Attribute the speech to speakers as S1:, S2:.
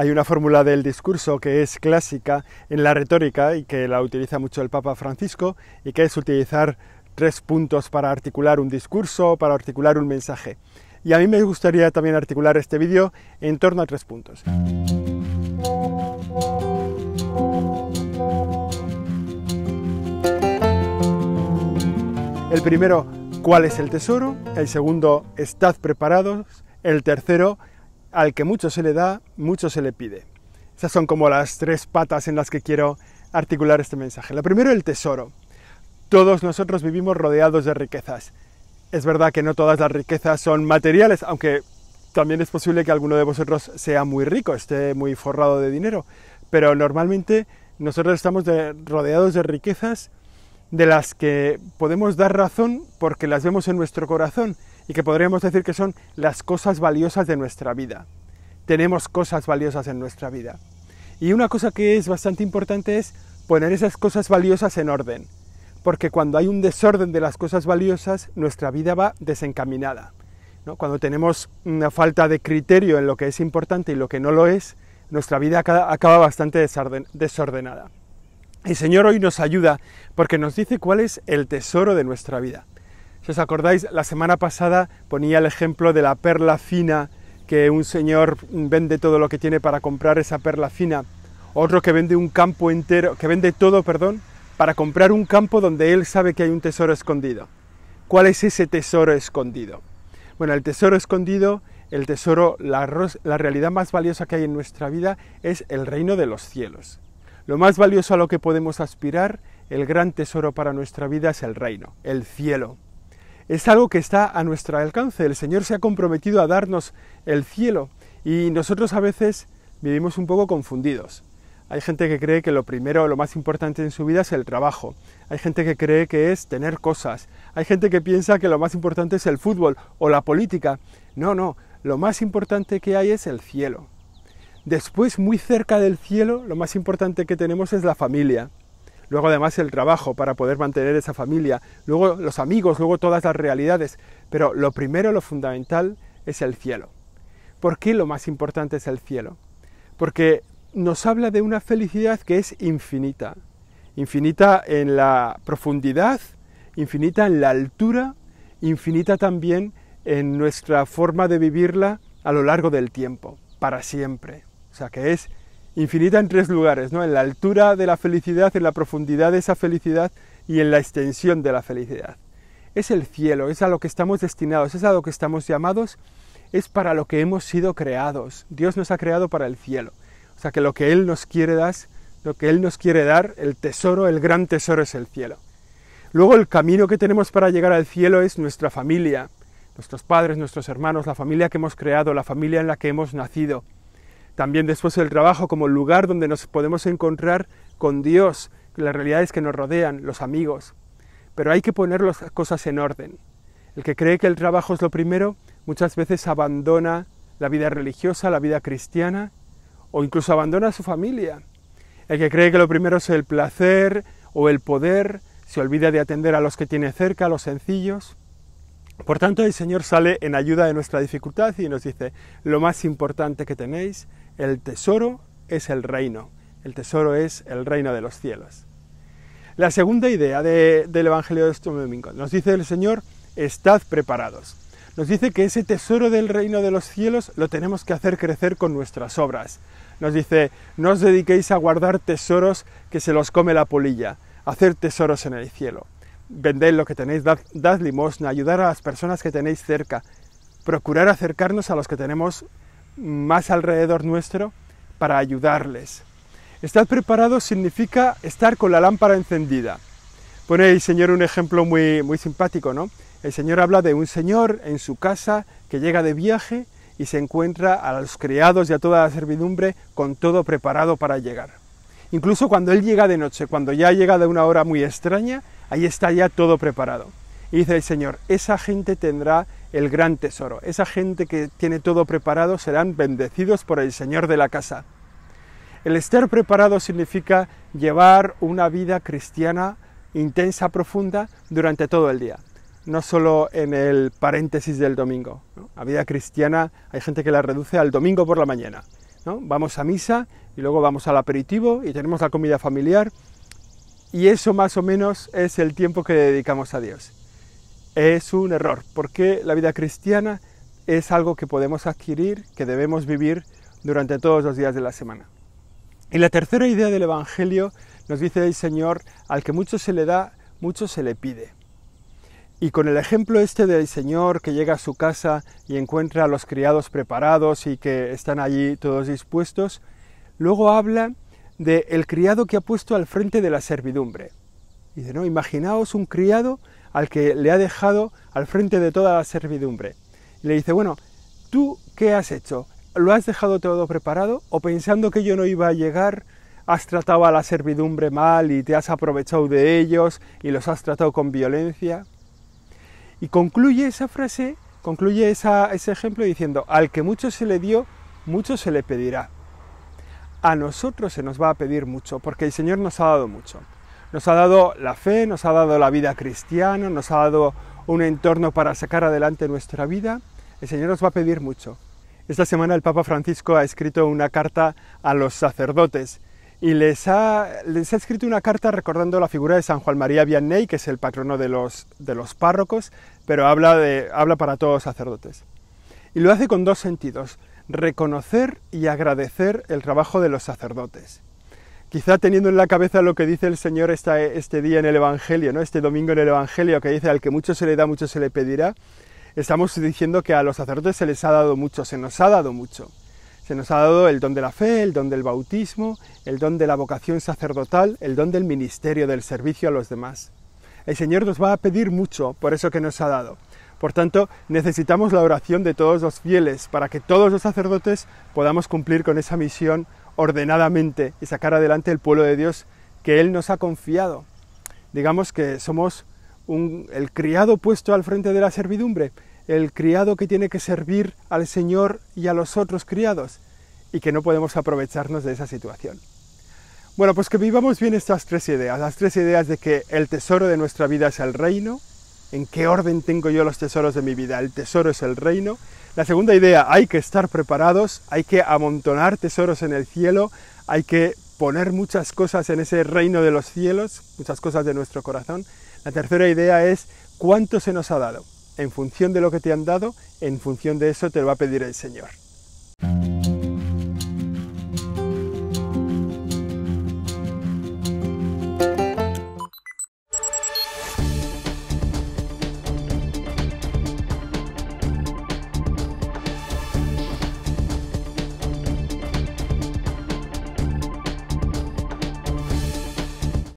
S1: Hay una fórmula del discurso que es clásica en la retórica y que la utiliza mucho el Papa Francisco y que es utilizar tres puntos para articular un discurso, para articular un mensaje. Y a mí me gustaría también articular este vídeo en torno a tres puntos. El primero, ¿cuál es el tesoro? El segundo, ¿estad preparados? El tercero, al que mucho se le da, mucho se le pide. Esas son como las tres patas en las que quiero articular este mensaje. Lo primero, el tesoro. Todos nosotros vivimos rodeados de riquezas. Es verdad que no todas las riquezas son materiales, aunque también es posible que alguno de vosotros sea muy rico, esté muy forrado de dinero, pero normalmente nosotros estamos rodeados de riquezas de las que podemos dar razón porque las vemos en nuestro corazón y que podríamos decir que son las cosas valiosas de nuestra vida. Tenemos cosas valiosas en nuestra vida. Y una cosa que es bastante importante es poner esas cosas valiosas en orden, porque cuando hay un desorden de las cosas valiosas, nuestra vida va desencaminada. Cuando tenemos una falta de criterio en lo que es importante y lo que no lo es, nuestra vida acaba bastante desordenada. El Señor hoy nos ayuda porque nos dice cuál es el tesoro de nuestra vida. Si os acordáis, la semana pasada ponía el ejemplo de la perla fina, que un señor vende todo lo que tiene para comprar esa perla fina. Otro que vende un campo entero, que vende todo, perdón, para comprar un campo donde él sabe que hay un tesoro escondido. ¿Cuál es ese tesoro escondido? Bueno, el tesoro escondido, el tesoro, la, la realidad más valiosa que hay en nuestra vida es el reino de los cielos. Lo más valioso a lo que podemos aspirar, el gran tesoro para nuestra vida es el reino, el cielo es algo que está a nuestro alcance. El Señor se ha comprometido a darnos el cielo y nosotros a veces vivimos un poco confundidos. Hay gente que cree que lo primero, lo más importante en su vida es el trabajo. Hay gente que cree que es tener cosas. Hay gente que piensa que lo más importante es el fútbol o la política. No, no, lo más importante que hay es el cielo. Después, muy cerca del cielo, lo más importante que tenemos es la familia luego además el trabajo para poder mantener esa familia, luego los amigos, luego todas las realidades, pero lo primero, lo fundamental es el cielo. ¿Por qué lo más importante es el cielo? Porque nos habla de una felicidad que es infinita, infinita en la profundidad, infinita en la altura, infinita también en nuestra forma de vivirla a lo largo del tiempo, para siempre. O sea que es infinita en tres lugares, ¿no? En la altura de la felicidad, en la profundidad de esa felicidad y en la extensión de la felicidad. Es el cielo, es a lo que estamos destinados, es a lo que estamos llamados, es para lo que hemos sido creados. Dios nos ha creado para el cielo. O sea que lo que Él nos quiere dar, lo que Él nos quiere dar, el tesoro, el gran tesoro es el cielo. Luego el camino que tenemos para llegar al cielo es nuestra familia, nuestros padres, nuestros hermanos, la familia que hemos creado, la familia en la que hemos nacido también después el trabajo como lugar donde nos podemos encontrar con Dios, las realidades que nos rodean, los amigos. Pero hay que poner las cosas en orden. El que cree que el trabajo es lo primero muchas veces abandona la vida religiosa, la vida cristiana o incluso abandona a su familia. El que cree que lo primero es el placer o el poder se olvida de atender a los que tiene cerca, a los sencillos. Por tanto, el Señor sale en ayuda de nuestra dificultad y nos dice, lo más importante que tenéis el tesoro es el reino, el tesoro es el reino de los cielos. La segunda idea del Evangelio de este domingo nos dice el Señor, estad preparados. Nos dice que ese tesoro del reino de los cielos lo tenemos que hacer crecer con nuestras obras. Nos dice, no os dediquéis a guardar tesoros que se los come la polilla, hacer tesoros en el cielo. Vended lo que tenéis, dad, limosna, ayudar a las personas que tenéis cerca, procurar acercarnos a los que tenemos más alrededor nuestro para ayudarles. Estar preparado significa estar con la lámpara encendida. Pone el Señor un ejemplo muy, muy simpático, ¿no? El Señor habla de un señor en su casa que llega de viaje y se encuentra a los criados y a toda la servidumbre con todo preparado para llegar. Incluso cuando él llega de noche, cuando ya llega de una hora muy extraña, ahí está ya todo preparado. Y dice el Señor, esa gente tendrá el gran tesoro, esa gente que tiene todo preparado serán bendecidos por el Señor de la casa. El estar preparado significa llevar una vida cristiana intensa, profunda, durante todo el día, no solo en el paréntesis del domingo. La vida cristiana hay gente que la reduce al domingo por la mañana. Vamos a misa y luego vamos al aperitivo y tenemos la comida familiar y eso más o menos es el tiempo que dedicamos a Dios es un error, porque la vida cristiana es algo que podemos adquirir, que debemos vivir durante todos los días de la semana. Y la tercera idea del Evangelio nos dice el Señor, al que mucho se le da, mucho se le pide. Y con el ejemplo este del Señor que llega a su casa y encuentra a los criados preparados y que están allí todos dispuestos, luego habla de el criado que ha puesto al frente de la servidumbre. y de ¿no? Imaginaos un criado al que le ha dejado al frente de toda la servidumbre. Y le dice, bueno, ¿tú qué has hecho? ¿Lo has dejado todo preparado? ¿O pensando que yo no iba a llegar, has tratado a la servidumbre mal y te has aprovechado de ellos y los has tratado con violencia? Y concluye esa frase, concluye ese ejemplo diciendo, al que mucho se le dio, mucho se le pedirá. A nosotros se nos va a pedir mucho, porque el Señor nos ha dado mucho. Nos ha dado la fe, nos ha dado la vida cristiana, nos ha dado un entorno para sacar adelante nuestra vida. El Señor nos va a pedir mucho. Esta semana el Papa Francisco ha escrito una carta a los sacerdotes y les ha, escrito una carta recordando la figura de San Juan María Vianney, que es el patrono de los, de los párrocos, pero habla, de, habla para todos los sacerdotes. Y lo hace con dos sentidos, reconocer y agradecer el trabajo de los sacerdotes quizá teniendo en la cabeza lo que dice el Señor este día en el Evangelio, ¿no? este domingo en el Evangelio, que dice al que mucho se le da, mucho se le pedirá, estamos diciendo que a los sacerdotes se les ha dado mucho, se nos ha dado mucho. Se nos ha dado el don de la fe, el don del bautismo, el don de la vocación sacerdotal, el don del ministerio, del servicio a los demás. El Señor nos va a pedir mucho por eso que nos ha dado. Por tanto, necesitamos la oración de todos los fieles para que todos los sacerdotes podamos cumplir con esa misión ordenadamente y sacar adelante el pueblo de Dios que Él nos ha confiado. Digamos que somos el criado puesto al frente de la servidumbre, el criado que tiene que servir al Señor y a los otros criados, y que no podemos aprovecharnos de esa situación. Bueno, pues que vivamos bien estas tres ideas, las tres ideas de que el tesoro de nuestra vida es el reino, en qué orden tengo yo los tesoros de mi vida, el tesoro es el reino, la segunda idea, hay que estar preparados, hay que amontonar tesoros en el cielo, hay que poner muchas cosas en ese reino de los cielos, muchas cosas de nuestro corazón. La tercera idea es cuánto se nos ha dado. En función de lo que te han dado, en función de eso te lo va a pedir el Señor.